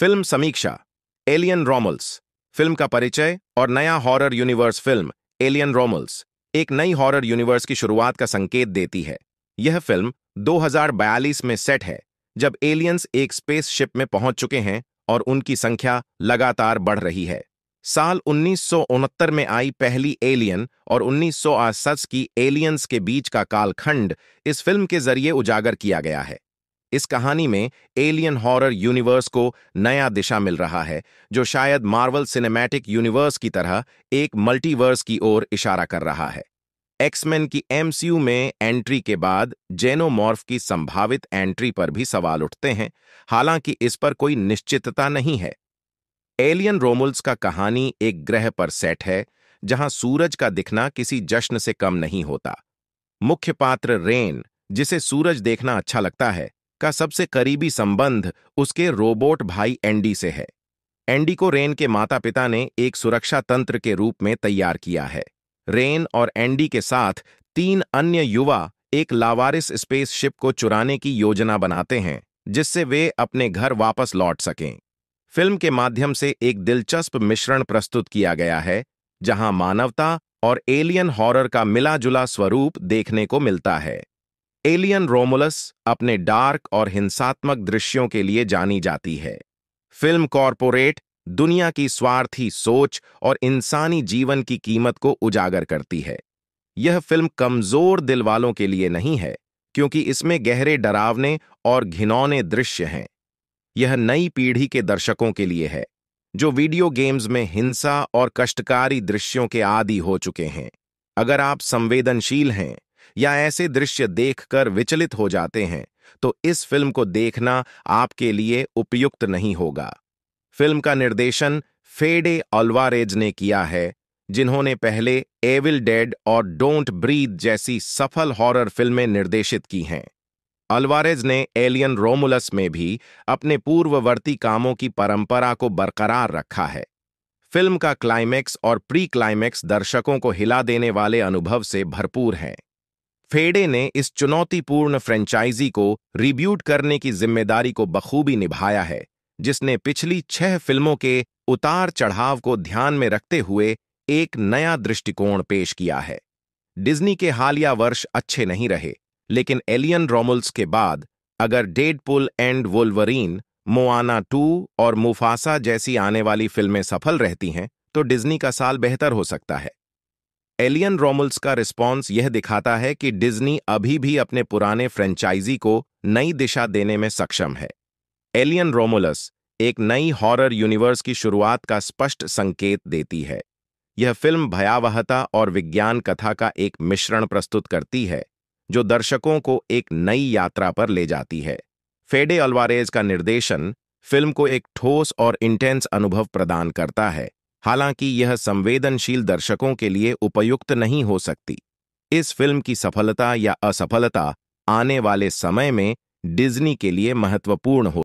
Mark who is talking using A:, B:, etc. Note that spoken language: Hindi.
A: फिल्म समीक्षा एलियन रोमल्स फिल्म का परिचय और नया horror universe film Alien Romulus एक नई हॉरर यूनिवर्स की शुरुआत का संकेत देती है यह फिल्म 2042 में सेट है जब एलियंस एक स्पेस शिप में पहुंच चुके हैं और उनकी संख्या लगातार बढ़ रही है साल उन्नीस में आई पहली एलियन और उन्नीस की एलियंस के बीच का कालखंड इस फिल्म के जरिए उजागर किया गया है इस कहानी में एलियन हॉरर यूनिवर्स को नया दिशा मिल रहा है जो शायद मार्वल सिनेमैटिक यूनिवर्स की तरह एक मल्टीवर्स की ओर इशारा कर रहा है एक्समैन की एमसीयू में एंट्री के बाद जेनोमॉर्फ की संभावित एंट्री पर भी सवाल उठते हैं हालांकि इस पर कोई निश्चितता नहीं है एलियन रोमुल्स का कहानी एक ग्रह पर सेट है जहां सूरज का दिखना किसी जश्न से कम नहीं होता मुख्य पात्र रेन जिसे सूरज देखना अच्छा लगता है का सबसे करीबी संबंध उसके रोबोट भाई एंडी से है एंडी को रेन के माता पिता ने एक सुरक्षा तंत्र के रूप में तैयार किया है रेन और एंडी के साथ तीन अन्य युवा एक लावारिस स्पेसशिप को चुराने की योजना बनाते हैं जिससे वे अपने घर वापस लौट सकें फिल्म के माध्यम से एक दिलचस्प मिश्रण प्रस्तुत किया गया है जहां मानवता और एलियन हॉरर का मिला जुला स्वरूप देखने को मिलता है एलियन रोमुलस अपने डार्क और हिंसात्मक दृश्यों के लिए जानी जाती है फिल्म कॉरपोरेट दुनिया की स्वार्थी सोच और इंसानी जीवन की कीमत को उजागर करती है यह फिल्म कमजोर दिल वालों के लिए नहीं है क्योंकि इसमें गहरे डरावने और घिनौने दृश्य हैं यह नई पीढ़ी के दर्शकों के लिए है जो वीडियो गेम्स में हिंसा और कष्टकारी दृश्यों के आदि हो चुके हैं अगर आप संवेदनशील हैं या ऐसे दृश्य देखकर विचलित हो जाते हैं तो इस फिल्म को देखना आपके लिए उपयुक्त नहीं होगा फिल्म का निर्देशन फेडे अल्वारेज ने किया है जिन्होंने पहले एविल डेड और डोंट ब्रीद जैसी सफल हॉरर फिल्में निर्देशित की हैं अल्वारेज ने एलियन रोमुलस में भी अपने पूर्ववर्ती कामों की परंपरा को बरकरार रखा है फिल्म का क्लाइमैक्स और प्री क्लाइमैक्स दर्शकों को हिला देने वाले अनुभव से भरपूर हैं फेडे ने इस चुनौतीपूर्ण फ्रेंचाइजी को रिब्यूट करने की जिम्मेदारी को बखूबी निभाया है जिसने पिछली छह फिल्मों के उतार चढ़ाव को ध्यान में रखते हुए एक नया दृष्टिकोण पेश किया है डिज्नी के हालिया वर्ष अच्छे नहीं रहे लेकिन एलियन रोमुल्स के बाद अगर Deadpool and Wolverine Moana two और मुफासा जैसी आने वाली फिल्में सफल रहती हैं तो डिज्नी का साल बेहतर हो सकता है एलियन रोमल्स का रिस्पॉन्स यह दिखाता है कि डिज्नी अभी भी अपने पुराने फ्रेंचाइजी को नई दिशा देने में सक्षम है एलियन रोमुलस एक नई हॉरर यूनिवर्स की शुरुआत का स्पष्ट संकेत देती है यह फिल्म भयावहता और विज्ञान कथा का एक मिश्रण प्रस्तुत करती है जो दर्शकों को एक नई यात्रा पर ले जाती है फेडे अलवारेज का निर्देशन फिल्म को एक ठोस और इंटेंस अनुभव प्रदान करता है हालांकि यह संवेदनशील दर्शकों के लिए उपयुक्त नहीं हो सकती इस फिल्म की सफलता या असफलता आने वाले समय में डिज्नी के लिए महत्वपूर्ण हो